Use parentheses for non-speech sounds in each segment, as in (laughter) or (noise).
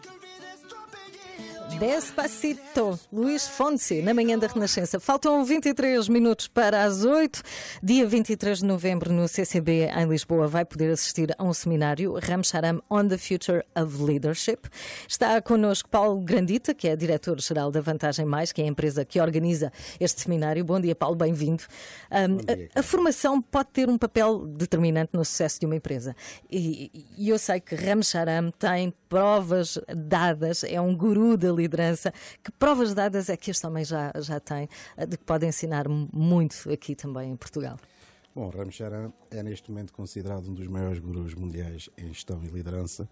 could be olvides tu Despacito, Luís Fonsi, na manhã da Renascença. Faltam 23 minutos para as 8. Dia 23 de novembro, no CCB, em Lisboa, vai poder assistir a um seminário Ramcharam on the Future of Leadership. Está connosco Paulo Grandita, que é diretor-geral da Vantagem Mais, que é a empresa que organiza este seminário. Bom dia, Paulo, bem-vindo. a, a, formação pode ter um papel determinante no sucesso de uma empresa. E, e eu sei que Ramcharam tem provas dadas, é um guru da liderança liderança. Que provas dadas é que este homem já, já tem, eh, de que pode ensinar muito aqui também em Portugal? Bom, Ramcharan é neste momento considerado um dos maiores gurus mundiais em gestão e liderança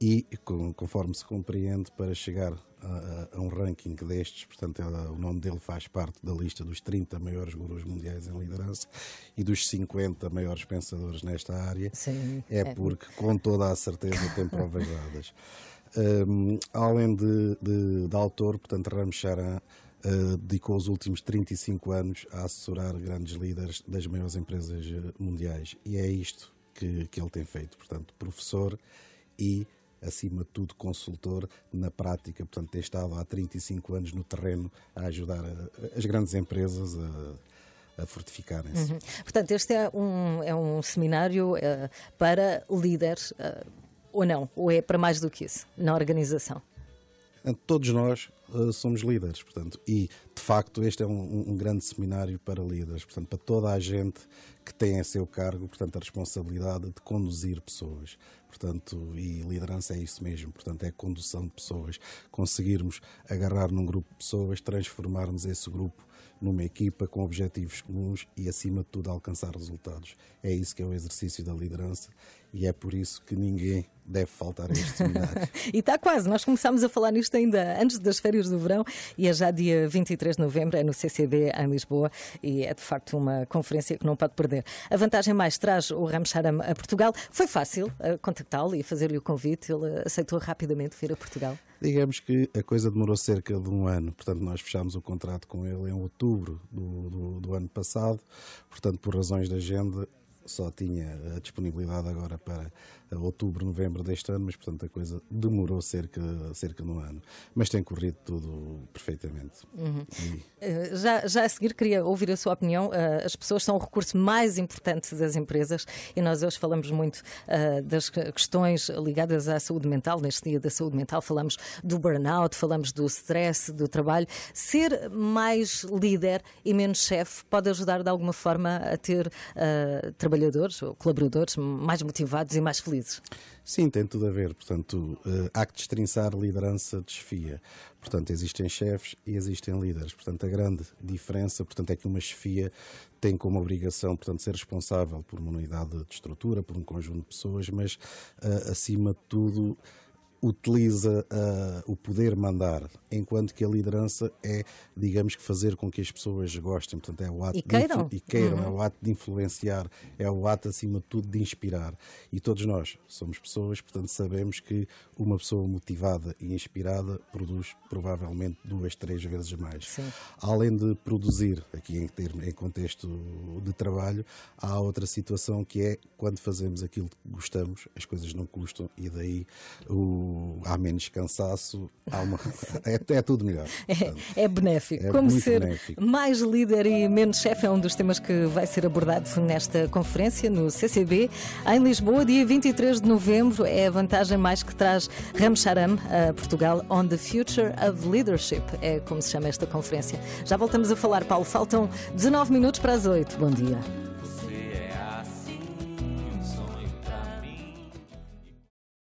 e, conforme se compreende, para chegar a, a um ranking destes, portanto, ela, é, o nome dele faz parte da lista dos 30 maiores gurus mundiais em liderança e dos 50 maiores pensadores nesta área, Sim, é, é porque, com toda a certeza, tem provas dadas. (laughs) Um, além de, de, de, autor, portanto, Ramos Charan uh, dedicou os últimos 35 anos a assessorar grandes líderes das maiores empresas ah, mundiais. E é isto que, que ele tem feito. Portanto, professor e acima de tudo consultor na prática, portanto tem estado há 35 anos no terreno a ajudar a, ah, as grandes empresas a, a fortificarem-se. Uhum. Portanto, este é um, é um seminário uh, para líderes, uh, ou não? Ou é para mais do que isso na organização? É, todos nós uh, somos líderes, portanto, e de facto este é um, um, grande seminário para líderes, portanto, para toda a gente que tem a seu cargo, portanto, a responsabilidade de conduzir pessoas, portanto, e liderança é isso mesmo, portanto, é a condução de pessoas, conseguirmos agarrar num grupo de pessoas, transformarmos esse grupo numa equipa com objetivos comuns e, acima de tudo, alcançar resultados. É isso que é o exercício da liderança e é por isso que ninguém deve faltar a este seminário. (laughs) e está quase, nós começámos a falar nisto ainda antes das férias do verão e é já dia 23 de novembro, é no CCB em Lisboa e é de facto uma conferência que não pode perder. A vantagem mais traz o Ramcharam a Portugal. Foi fácil eh, contactá-lo e fazer-lhe o convite, ele aceitou rapidamente vir a Portugal. Digamos que a coisa demorou cerca de um ano, portanto, nós fechámos o contrato com ele em outubro do, do, do ano passado, portanto, por razões de agenda, só tinha a disponibilidade agora para outubro, novembro deste ano, mas portanto a coisa demorou cerca, cerca de um ano. Mas tem corrido tudo perfeitamente. Uhum. E... Eh, já, já a seguir queria ouvir a sua opinião. Eh, as pessoas são o recurso mais importante das empresas e nós hoje falamos muito eh, das questões ligadas à saúde mental. Neste dia da saúde mental falamos do burnout, falamos do stress, do trabalho. Ser mais líder e menos chefe pode ajudar de alguma forma a ter uh, trabalho trabalhadores, ou colaboradores, mais motivados e mais felizes? Sim, tem tudo a ver. Portanto, eh, há que destrinçar liderança desfia. Portanto, existem chefes e existem líderes. Portanto, a grande diferença portanto, é que uma chefia tem como obrigação, portanto, ser responsável por uma unidade de estrutura, por um conjunto de pessoas, mas, eh, acima de tudo, utiliza uh, o poder mandar, enquanto que a liderança é, digamos que, fazer com que as pessoas gostem. Portanto, é o ato e queiram, de, e queiram é uhum. é o ato de influenciar, é o ato, acima de tudo, de inspirar. E todos nós somos pessoas, portanto, sabemos que uma pessoa motivada e inspirada produz provavelmente duas, três vezes mais. Sim. Além de produzir, aqui em, termo, em contexto de trabalho, há outra situação que é quando fazemos aquilo que gostamos, as coisas não custam e daí o há menos cansaço, há uma... (laughs) é, é, tudo melhor. Portanto, é, é, benéfico. É Como ser benéfico. mais líder e menos chefe é um dos temas que vai ser abordado nesta conferência no CCB, em Lisboa, dia 23 de novembro. É a vantagem mais que traz Ramcharam a Portugal on the Future of Leadership, é como se chama esta conferência. Já voltamos a falar, Paulo. Faltam 19 minutos para as 8. Bom dia.